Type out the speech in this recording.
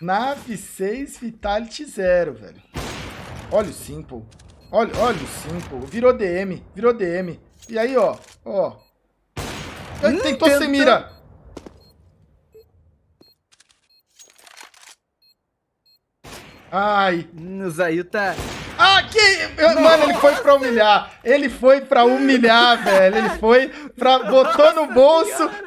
Nave 6, Vitality 0, velho. Olha o Simple. Olha, olha o Simple. Virou DM, virou DM. E aí, ó, ó. tentou sem mira. Ai. O Zayu tá... Ah, que... Mano, ele foi pra humilhar. Ele foi pra humilhar, velho. Ele foi pra... Botou no bolso